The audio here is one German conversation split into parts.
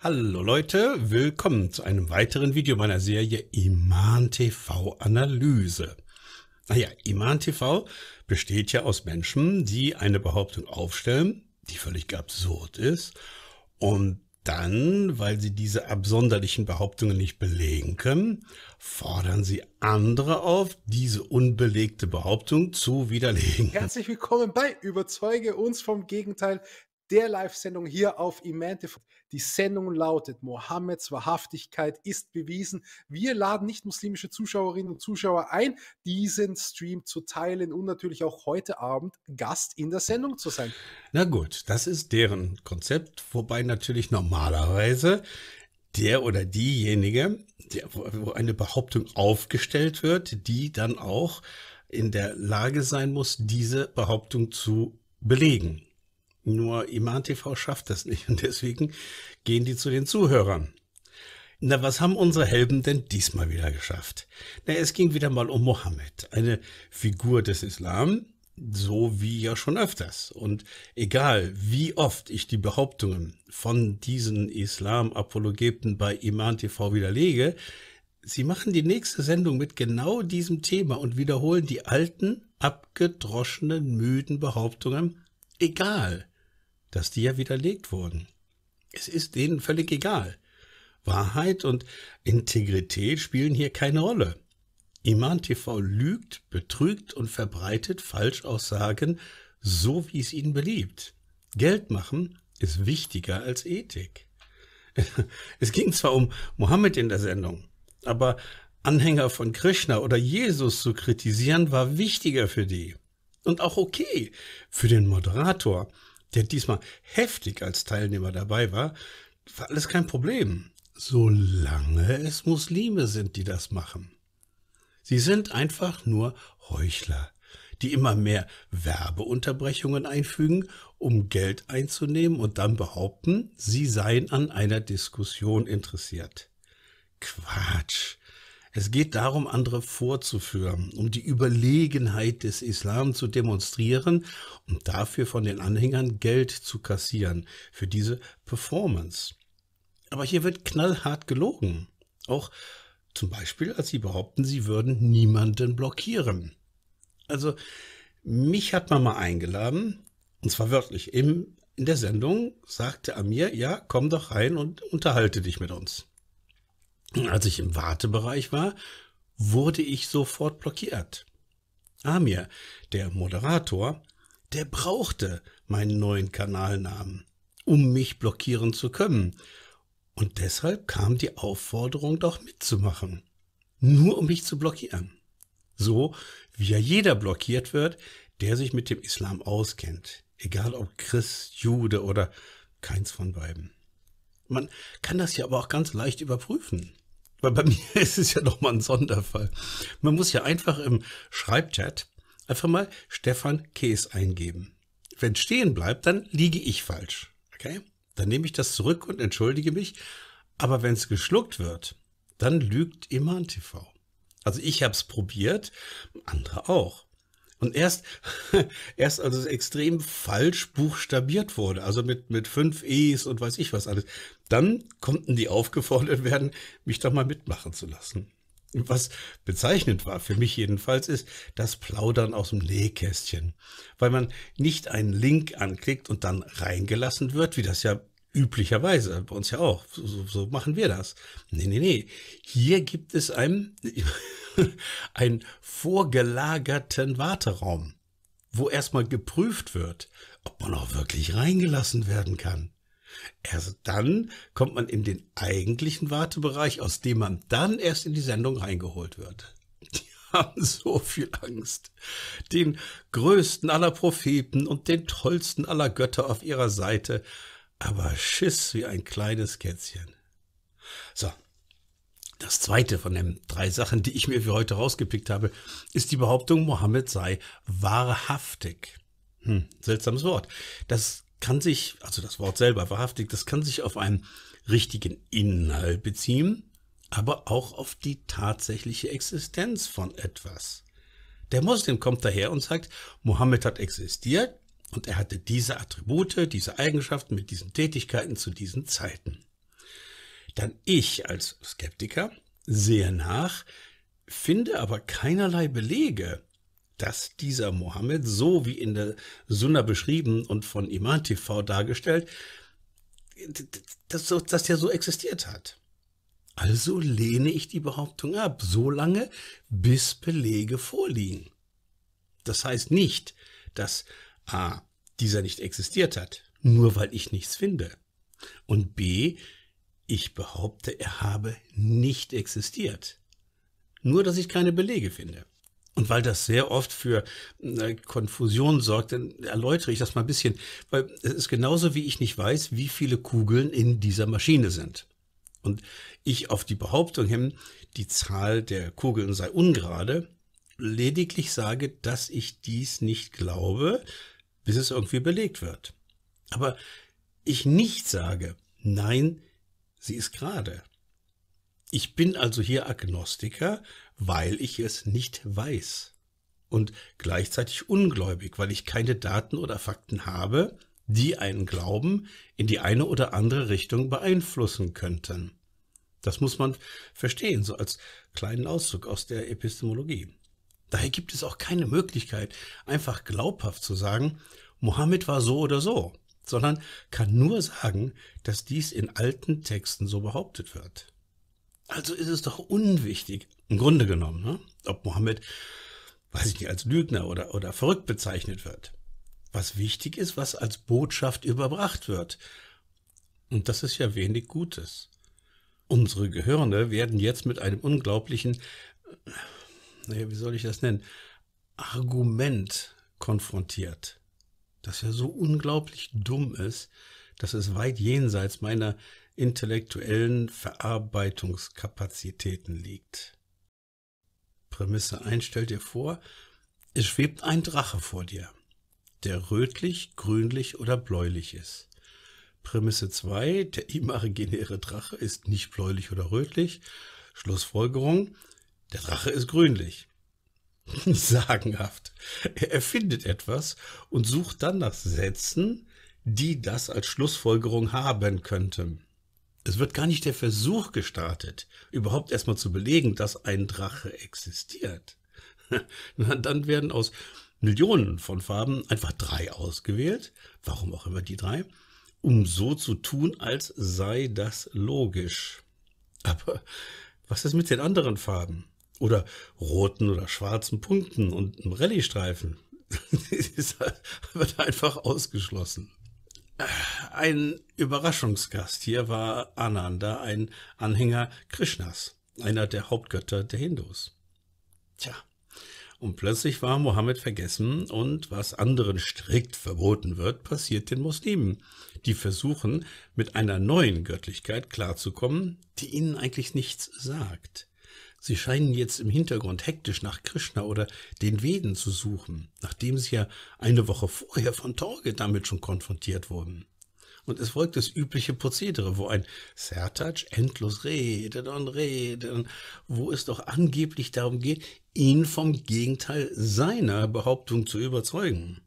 Hallo Leute, willkommen zu einem weiteren Video meiner Serie Iman TV Analyse. Naja, Iman TV besteht ja aus Menschen, die eine Behauptung aufstellen, die völlig absurd ist, und dann, weil sie diese absonderlichen Behauptungen nicht belegen können, fordern sie andere auf, diese unbelegte Behauptung zu widerlegen. Herzlich willkommen bei Überzeuge uns vom Gegenteil, der Live-Sendung hier auf Iman Die Sendung lautet: Mohammeds Wahrhaftigkeit ist bewiesen. Wir laden nicht muslimische Zuschauerinnen und Zuschauer ein, diesen Stream zu teilen und natürlich auch heute Abend Gast in der Sendung zu sein. Na gut, das ist deren Konzept, wobei natürlich normalerweise der oder diejenige, der, wo eine Behauptung aufgestellt wird, die dann auch in der Lage sein muss, diese Behauptung zu belegen. Nur Iman TV schafft das nicht und deswegen gehen die zu den Zuhörern. Na, was haben unsere Helden denn diesmal wieder geschafft? Na, es ging wieder mal um Mohammed, eine Figur des Islam, so wie ja schon öfters. Und egal, wie oft ich die Behauptungen von diesen Islam-Apologeten bei Iman TV widerlege, sie machen die nächste Sendung mit genau diesem Thema und wiederholen die alten, abgedroschenen, müden Behauptungen, egal dass die ja widerlegt wurden. Es ist denen völlig egal. Wahrheit und Integrität spielen hier keine Rolle. Iman TV lügt, betrügt und verbreitet Falschaussagen, so wie es ihnen beliebt. Geld machen ist wichtiger als Ethik. Es ging zwar um Mohammed in der Sendung, aber Anhänger von Krishna oder Jesus zu kritisieren war wichtiger für die. Und auch okay für den Moderator, der diesmal heftig als Teilnehmer dabei war, war alles kein Problem, solange es Muslime sind, die das machen. Sie sind einfach nur Heuchler, die immer mehr Werbeunterbrechungen einfügen, um Geld einzunehmen und dann behaupten, sie seien an einer Diskussion interessiert. Quatsch. Es geht darum, andere vorzuführen, um die Überlegenheit des Islam zu demonstrieren und dafür von den Anhängern Geld zu kassieren für diese Performance. Aber hier wird knallhart gelogen. Auch zum Beispiel, als sie behaupten, sie würden niemanden blockieren. Also, mich hat man mal eingeladen, und zwar wörtlich, im, in der Sendung sagte Amir, ja, komm doch rein und unterhalte dich mit uns als ich im Wartebereich war, wurde ich sofort blockiert. Amir, der Moderator, der brauchte meinen neuen Kanalnamen, um mich blockieren zu können. Und deshalb kam die Aufforderung, doch mitzumachen. Nur um mich zu blockieren. So wie ja jeder blockiert wird, der sich mit dem Islam auskennt. Egal ob Christ, Jude oder keins von beiden. Man kann das ja aber auch ganz leicht überprüfen. Weil bei mir ist es ja nochmal ein Sonderfall. Man muss ja einfach im Schreibchat einfach mal Stefan Kees eingeben. Wenn stehen bleibt, dann liege ich falsch. Okay? Dann nehme ich das zurück und entschuldige mich. Aber wenn es geschluckt wird, dann lügt Iman TV. Also ich habe es probiert, andere auch. Und erst, erst als es extrem falsch buchstabiert wurde, also mit, mit fünf E's und weiß ich was alles, dann konnten die aufgefordert werden, mich doch mal mitmachen zu lassen. Was bezeichnend war, für mich jedenfalls, ist das Plaudern aus dem Nähkästchen. Weil man nicht einen Link anklickt und dann reingelassen wird, wie das ja üblicherweise, bei uns ja auch, so, so machen wir das. Nee, nee, nee. Hier gibt es einen, einen vorgelagerten Warteraum, wo erstmal geprüft wird, ob man auch wirklich reingelassen werden kann. Erst dann kommt man in den eigentlichen Wartebereich, aus dem man dann erst in die Sendung reingeholt wird. Die haben so viel Angst, den größten aller Propheten und den tollsten aller Götter auf ihrer Seite aber Schiss wie ein kleines Kätzchen. So, das zweite von den drei Sachen, die ich mir für heute rausgepickt habe, ist die Behauptung, Mohammed sei wahrhaftig. Hm, seltsames Wort. Das kann sich, also das Wort selber, wahrhaftig, das kann sich auf einen richtigen Inhalt beziehen, aber auch auf die tatsächliche Existenz von etwas. Der Muslim kommt daher und sagt, Mohammed hat existiert, und er hatte diese Attribute, diese Eigenschaften mit diesen Tätigkeiten zu diesen Zeiten. Dann ich als Skeptiker sehe nach, finde aber keinerlei Belege, dass dieser Mohammed, so wie in der Sunna beschrieben und von Iman TV dargestellt, dass, dass der so existiert hat. Also lehne ich die Behauptung ab, solange bis Belege vorliegen. Das heißt nicht, dass a. dieser nicht existiert hat, nur weil ich nichts finde. Und b. ich behaupte, er habe nicht existiert. Nur, dass ich keine Belege finde. Und weil das sehr oft für äh, Konfusion sorgt, dann erläutere ich das mal ein bisschen, weil es ist genauso wie ich nicht weiß, wie viele Kugeln in dieser Maschine sind. Und ich auf die Behauptung hin, die Zahl der Kugeln sei ungerade, lediglich sage, dass ich dies nicht glaube, bis es irgendwie belegt wird. Aber ich nicht sage, nein, sie ist gerade. Ich bin also hier Agnostiker, weil ich es nicht weiß. Und gleichzeitig ungläubig, weil ich keine Daten oder Fakten habe, die einen Glauben in die eine oder andere Richtung beeinflussen könnten. Das muss man verstehen, so als kleinen Auszug aus der Epistemologie. Daher gibt es auch keine Möglichkeit, einfach glaubhaft zu sagen, Mohammed war so oder so, sondern kann nur sagen, dass dies in alten Texten so behauptet wird. Also ist es doch unwichtig, im Grunde genommen, ne? ob Mohammed, weiß ich nicht, als Lügner oder, oder verrückt bezeichnet wird. Was wichtig ist, was als Botschaft überbracht wird. Und das ist ja wenig Gutes. Unsere Gehirne werden jetzt mit einem unglaublichen naja, wie soll ich das nennen, Argument konfrontiert, das ja so unglaublich dumm ist, dass es weit jenseits meiner intellektuellen Verarbeitungskapazitäten liegt. Prämisse 1, stell dir vor, es schwebt ein Drache vor dir, der rötlich, grünlich oder bläulich ist. Prämisse 2, der imaginäre Drache ist nicht bläulich oder rötlich. Schlussfolgerung, der Drache ist grünlich. Sagenhaft. Er erfindet etwas und sucht dann nach Sätzen, die das als Schlussfolgerung haben könnten. Es wird gar nicht der Versuch gestartet, überhaupt erstmal zu belegen, dass ein Drache existiert. dann werden aus Millionen von Farben einfach drei ausgewählt, warum auch immer die drei, um so zu tun, als sei das logisch. Aber was ist mit den anderen Farben? oder roten oder schwarzen Punkten und einem Rallye-Streifen. das halt, wird einfach ausgeschlossen. Ein Überraschungsgast hier war Ananda, ein Anhänger Krishnas, einer der Hauptgötter der Hindus. Tja, und plötzlich war Mohammed vergessen und was anderen strikt verboten wird, passiert den Muslimen, die versuchen, mit einer neuen Göttlichkeit klarzukommen, die ihnen eigentlich nichts sagt. Sie scheinen jetzt im Hintergrund hektisch nach Krishna oder den Veden zu suchen, nachdem sie ja eine Woche vorher von Torge damit schon konfrontiert wurden. Und es folgt das übliche Prozedere, wo ein Sertac endlos redet und redet, wo es doch angeblich darum geht, ihn vom Gegenteil seiner Behauptung zu überzeugen.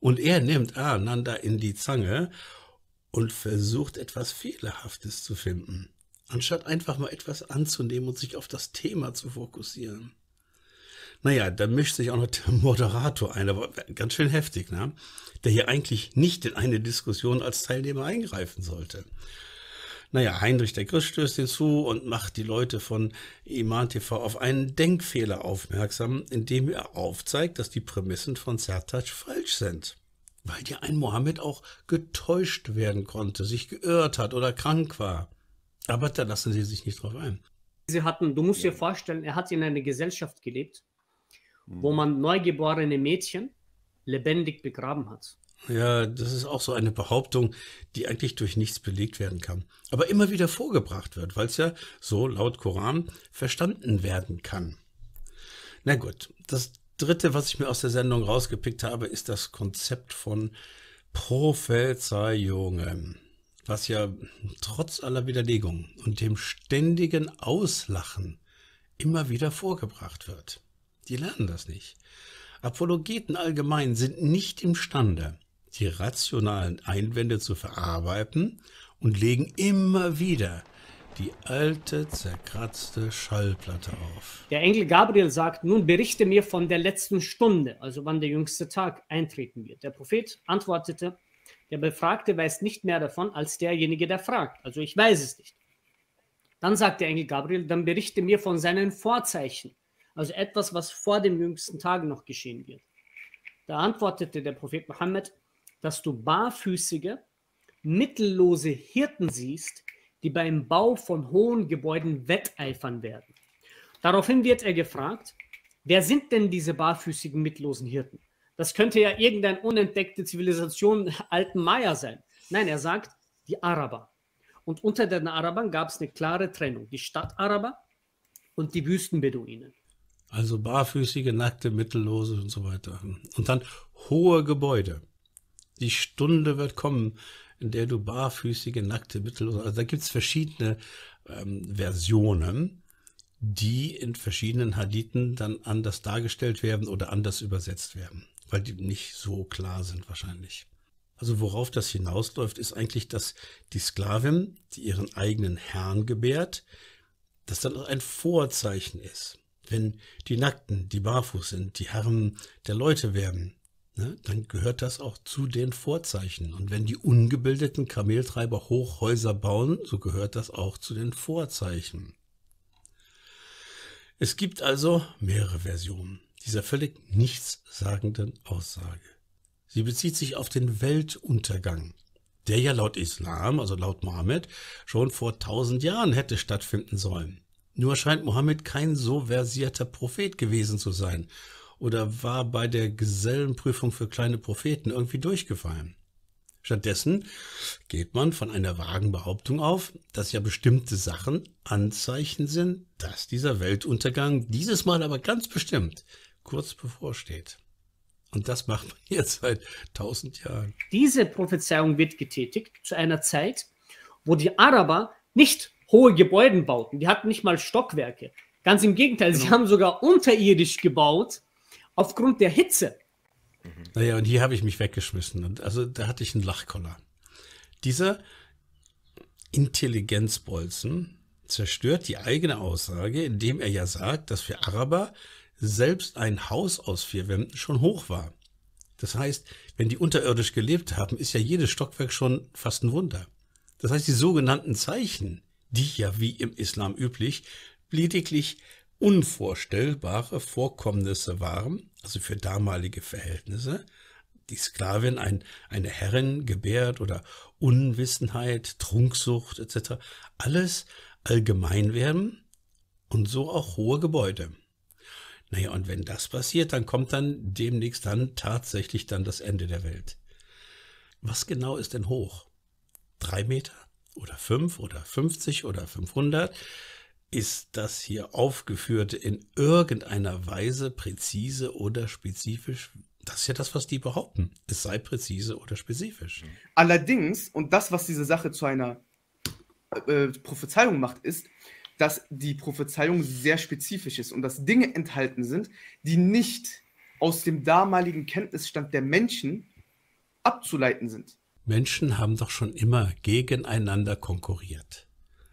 Und er nimmt Ananda in die Zange und versucht etwas Fehlerhaftes zu finden anstatt einfach mal etwas anzunehmen und sich auf das Thema zu fokussieren. Naja, dann mischt sich auch noch der Moderator ein, aber ganz schön heftig, ne? Der hier eigentlich nicht in eine Diskussion als Teilnehmer eingreifen sollte. Naja, Heinrich der Christ stößt hinzu und macht die Leute von Iman TV auf einen Denkfehler aufmerksam, indem er aufzeigt, dass die Prämissen von Sertac falsch sind. Weil ja ein Mohammed auch getäuscht werden konnte, sich geirrt hat oder krank war. Aber da lassen sie sich nicht drauf ein. Sie hatten, du musst dir vorstellen, er hat in einer Gesellschaft gelebt, mhm. wo man neugeborene Mädchen lebendig begraben hat. Ja, das ist auch so eine Behauptung, die eigentlich durch nichts belegt werden kann, aber immer wieder vorgebracht wird, weil es ja so laut Koran verstanden werden kann. Na gut, das dritte, was ich mir aus der Sendung rausgepickt habe, ist das Konzept von Prophezeiungen was ja trotz aller Widerlegungen und dem ständigen Auslachen immer wieder vorgebracht wird. Die lernen das nicht. Apologeten allgemein sind nicht imstande, die rationalen Einwände zu verarbeiten und legen immer wieder die alte, zerkratzte Schallplatte auf. Der Engel Gabriel sagt, nun berichte mir von der letzten Stunde, also wann der jüngste Tag eintreten wird. Der Prophet antwortete, der Befragte weiß nicht mehr davon als derjenige, der fragt. Also ich weiß es nicht. Dann sagt der Engel Gabriel, dann berichte mir von seinen Vorzeichen. Also etwas, was vor dem jüngsten Tag noch geschehen wird. Da antwortete der Prophet Mohammed, dass du barfüßige, mittellose Hirten siehst, die beim Bau von hohen Gebäuden wetteifern werden. Daraufhin wird er gefragt, wer sind denn diese barfüßigen, mittlosen Hirten? Das könnte ja irgendeine unentdeckte Zivilisation alten Maya sein. Nein, er sagt die Araber. Und unter den Arabern gab es eine klare Trennung. Die Stadtaraber und die Wüstenbeduinen. Also barfüßige, nackte, mittellose und so weiter. Und dann hohe Gebäude. Die Stunde wird kommen, in der du barfüßige, nackte, mittellose. Also da gibt es verschiedene ähm, Versionen, die in verschiedenen Hadithen dann anders dargestellt werden oder anders übersetzt werden weil die nicht so klar sind wahrscheinlich. Also worauf das hinausläuft, ist eigentlich, dass die Sklavin, die ihren eigenen Herrn gebärt, das dann auch ein Vorzeichen ist. Wenn die Nackten, die barfuß sind, die Herren der Leute werden, ne, dann gehört das auch zu den Vorzeichen. Und wenn die ungebildeten Kameltreiber Hochhäuser bauen, so gehört das auch zu den Vorzeichen. Es gibt also mehrere Versionen dieser völlig nichtssagenden Aussage. Sie bezieht sich auf den Weltuntergang, der ja laut Islam, also laut Mohammed, schon vor tausend Jahren hätte stattfinden sollen. Nur scheint Mohammed kein so versierter Prophet gewesen zu sein oder war bei der Gesellenprüfung für kleine Propheten irgendwie durchgefallen. Stattdessen geht man von einer vagen Behauptung auf, dass ja bestimmte Sachen Anzeichen sind, dass dieser Weltuntergang dieses Mal aber ganz bestimmt kurz bevorsteht. Und das macht man jetzt seit tausend Jahren. Diese Prophezeiung wird getätigt zu einer Zeit, wo die Araber nicht hohe Gebäude bauten. Die hatten nicht mal Stockwerke. Ganz im Gegenteil, genau. sie haben sogar unterirdisch gebaut aufgrund der Hitze. Mhm. Naja, und hier habe ich mich weggeschmissen. Und also da hatte ich einen Lachkoller. Dieser Intelligenzbolzen zerstört die eigene Aussage, indem er ja sagt, dass für Araber selbst ein Haus aus vier Wänden schon hoch war. Das heißt, wenn die unterirdisch gelebt haben, ist ja jedes Stockwerk schon fast ein Wunder. Das heißt, die sogenannten Zeichen, die ja wie im Islam üblich lediglich unvorstellbare Vorkommnisse waren, also für damalige Verhältnisse, die Sklavin ein, eine Herrin Gebärd oder Unwissenheit, Trunksucht etc., alles allgemein werden und so auch hohe Gebäude. Naja, und wenn das passiert, dann kommt dann demnächst dann tatsächlich dann das Ende der Welt. Was genau ist denn hoch? Drei Meter oder fünf oder 50 oder 500? Ist das hier aufgeführte in irgendeiner Weise präzise oder spezifisch? Das ist ja das, was die behaupten. Es sei präzise oder spezifisch. Mhm. Allerdings, und das, was diese Sache zu einer äh, Prophezeiung macht, ist, dass die Prophezeiung sehr spezifisch ist und dass Dinge enthalten sind, die nicht aus dem damaligen Kenntnisstand der Menschen abzuleiten sind. Menschen haben doch schon immer gegeneinander konkurriert.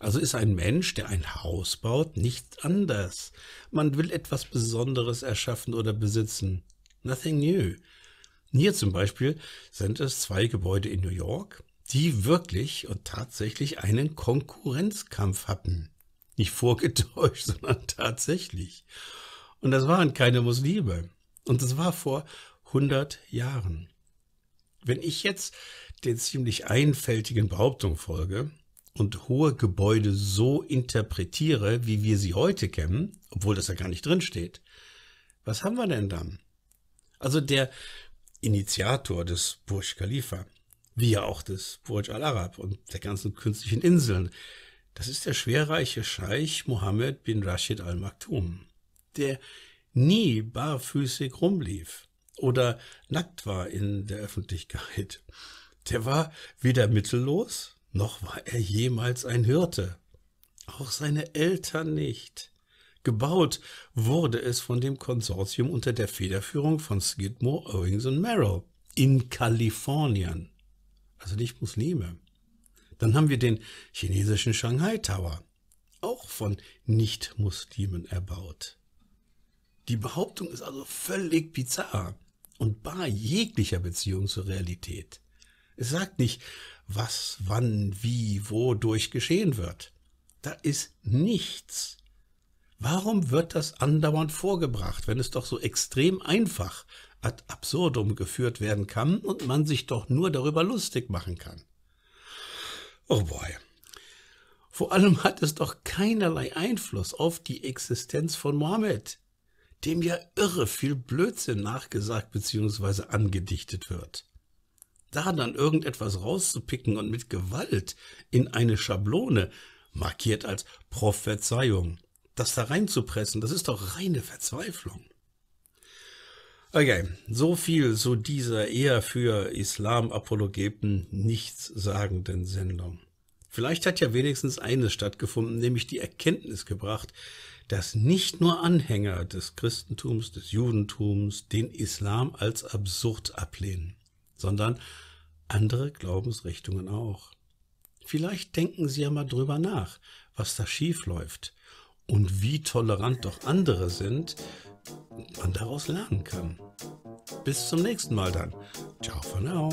Also ist ein Mensch, der ein Haus baut, nicht anders. Man will etwas Besonderes erschaffen oder besitzen. Nothing new. Hier zum Beispiel sind es zwei Gebäude in New York, die wirklich und tatsächlich einen Konkurrenzkampf hatten. Nicht vorgetäuscht, sondern tatsächlich. Und das waren keine Muslime. Und das war vor 100 Jahren. Wenn ich jetzt der ziemlich einfältigen Behauptung folge und hohe Gebäude so interpretiere, wie wir sie heute kennen, obwohl das ja gar nicht drinsteht, was haben wir denn dann? Also der Initiator des Burj Khalifa, wie ja auch des Burj Al Arab und der ganzen künstlichen Inseln, das ist der schwerreiche Scheich Mohammed bin Rashid al Maktoum, der nie barfüßig rumlief oder nackt war in der Öffentlichkeit. Der war weder mittellos, noch war er jemals ein Hirte. Auch seine Eltern nicht. Gebaut wurde es von dem Konsortium unter der Federführung von Skidmore, Owings und Merrill in Kalifornien. Also nicht Muslime. Dann haben wir den chinesischen Shanghai Tower, auch von Nicht-Muslimen erbaut. Die Behauptung ist also völlig bizarr und bar jeglicher Beziehung zur Realität. Es sagt nicht, was, wann, wie, wodurch geschehen wird. Da ist nichts. Warum wird das andauernd vorgebracht, wenn es doch so extrem einfach ad absurdum geführt werden kann und man sich doch nur darüber lustig machen kann? Oh boy. Vor allem hat es doch keinerlei Einfluss auf die Existenz von Mohammed, dem ja irre viel Blödsinn nachgesagt bzw. angedichtet wird. Da dann irgendetwas rauszupicken und mit Gewalt in eine Schablone, markiert als Prophezeiung, das da reinzupressen, das ist doch reine Verzweiflung. Okay, so viel zu dieser eher für Islam-Apologeten nichtssagenden Sendung. Vielleicht hat ja wenigstens eines stattgefunden, nämlich die Erkenntnis gebracht, dass nicht nur Anhänger des Christentums, des Judentums den Islam als absurd ablehnen, sondern andere Glaubensrichtungen auch. Vielleicht denken Sie ja mal drüber nach, was da schief läuft und wie tolerant doch andere sind, man daraus lernen kann. Bis zum nächsten Mal dann. Ciao for now.